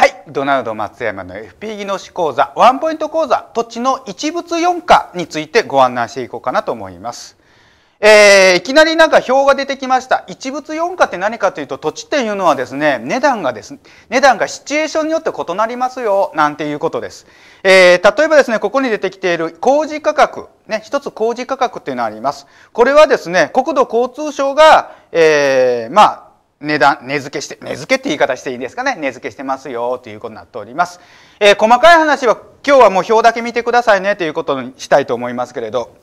はい。ドナルド松山の FP 技能士講座、ワンポイント講座、土地の一物四化についてご案内していこうかなと思います。えー、いきなりなんか表が出てきました。一物四価って何かというと、土地っていうのはですね、値段がですね、値段がシチュエーションによって異なりますよ、なんていうことです。えー、例えばですね、ここに出てきている工事価格、ね、一つ工事価格っていうのがあります。これはですね、国土交通省が、えー、まあ、値段、値付けして、値付けって言い方していいですかね。値付けしてますよということになっております。えー、細かい話は今日はもう表だけ見てくださいねということにしたいと思いますけれど、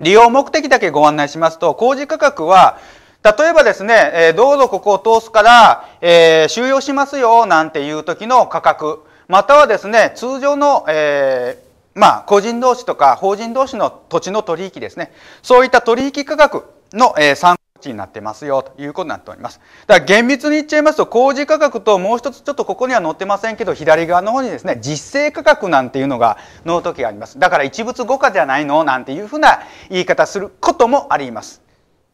利用目的だけご案内しますと、工事価格は、例えばですね、えー、どうぞここを通すから、えー、収容しますよなんていう時の価格、またはですね、通常の、えー、まあ、個人同士とか法人同士の土地の取引ですね。そういった取引価格の、えー、参になってますよということになっております。だから厳密に言っちゃいますと工事価格ともう一つちょっとここには載ってませんけど左側の方にですね実勢価格なんていうのがときがあります。だから一物五価じゃないのなんていうふうな言い方することもあります。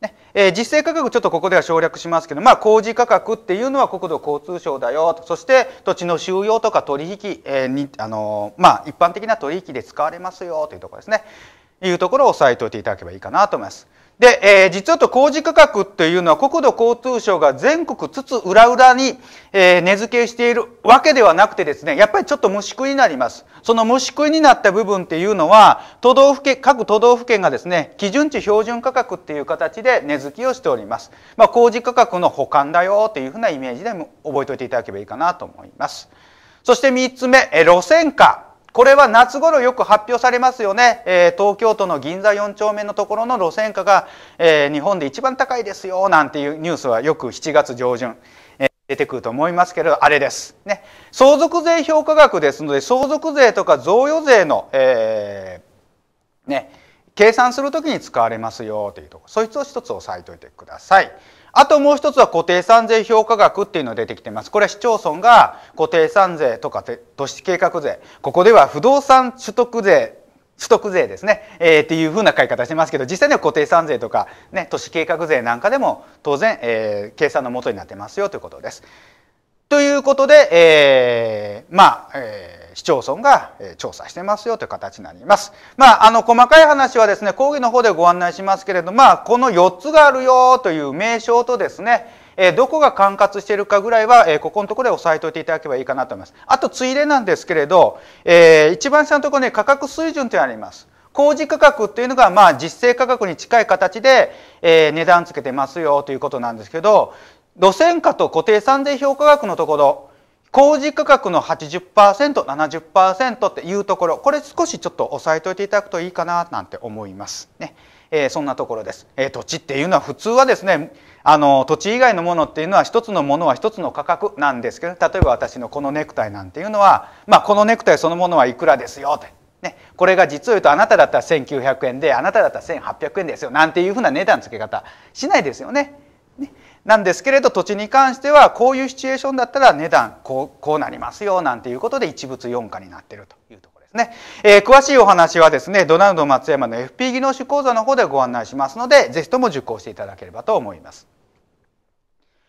ねえー、実勢価格ちょっとここでは省略しますけど、まあ、工事価格っていうのは国土交通省だよとそして土地の収容とか取引、えー、にあのー、まあ、一般的な取引で使われますよというところですねいうところを押さえておいていただければいいかなと思います。で、えー、実はと工事価格というのは国土交通省が全国つつ裏々に、えー、根付けしているわけではなくてですね、やっぱりちょっと虫食いになります。その虫食いになった部分っていうのは、都道府県、各都道府県がですね、基準値標準価格っていう形で根付きをしております。まあ、工事価格の保管だよというふうなイメージでも覚えておいていただければいいかなと思います。そして3つ目、え路線価。これは夏頃よく発表されますよね、えー、東京都の銀座4丁目のところの路線価が、えー、日本で一番高いですよなんていうニュースはよく7月上旬、えー、出てくると思いますけれどあれです、ね、相続税評価額ですので相続税とか贈与税の、えーね、計算するときに使われますよというところそいつを一つ押さえておいてください。あともう一つは固定産税評価額っていうのが出てきてます。これは市町村が固定産税とか都市計画税、ここでは不動産取得税、取得税ですね、えー、っていうふうな書い方してますけど、実際には固定産税とか、ね、都市計画税なんかでも当然、えー、計算のもとになってますよということです。ということで、えー、まあ、えー市町村が調査してますよという形になります。まあ、あの、細かい話はですね、講義の方でご案内しますけれども、まあ、この4つがあるよという名称とですね、えどこが管轄しているかぐらいは、えここのところで押さえておいていただければいいかなと思います。あと、ついでなんですけれど、えー、一番下のところに価格水準とてあります。工事価格っていうのが、まあ、実勢価格に近い形で、えー、値段つけてますよということなんですけど、路線価と固定産税評価額のところ、工事価格の 80%70% っていうところこれ少しちょっと押さえといていただくといいかななんて思います。ねえー、そんなところです、えー、土地っていうのは普通はですねあの土地以外のものっていうのは一つのものは一つの価格なんですけど例えば私のこのネクタイなんていうのは、まあ、このネクタイそのものはいくらですよってね、これが実を言うとあなただったら1900円であなただったら1800円ですよなんていうふうな値段付け方しないですよね。なんですけれど土地に関してはこういうシチュエーションだったら値段こうこうなりますよなんていうことで一物四価になってるというところですね、えー、詳しいお話はですねドナルド松山の FP 技能士講座の方でご案内しますのでぜひとも受講していただければと思います。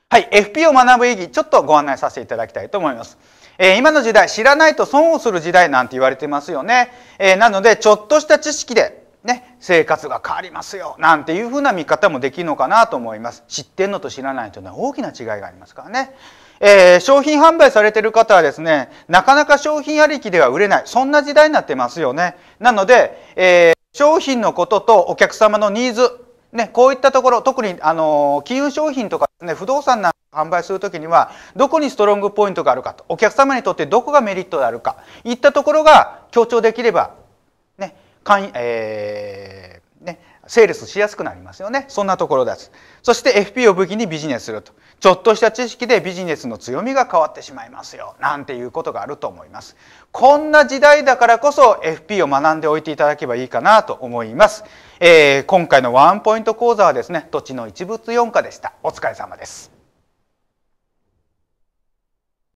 はい、FP を学ぶ意義ちょっとご案内させていただきたいと思います。えー、今の時代知らないと損をする時代なんて言われてますよね。えー、なのでちょっとした知識でね、生活が変わりますよなんていうふうな見方もできるのかなと思います知ってんのと知らないというのは大きな違いがありますからね、えー、商品販売されてる方はですねなかなか商品ありきでは売れないそんな時代になってますよねなので、えー、商品のこととお客様のニーズね、こういったところ特にあの金融商品とか、ね、不動産なんか販売する時にはどこにストロングポイントがあるかとお客様にとってどこがメリットであるかいったところが強調できればかん、えー、ね、セールスしやすくなりますよね。そんなところです。そして FP を武器にビジネスすると。ちょっとした知識でビジネスの強みが変わってしまいますよ。なんていうことがあると思います。こんな時代だからこそ FP を学んでおいていただけばいいかなと思います。えー、今回のワンポイント講座はですね、土地の一物四化でした。お疲れ様です。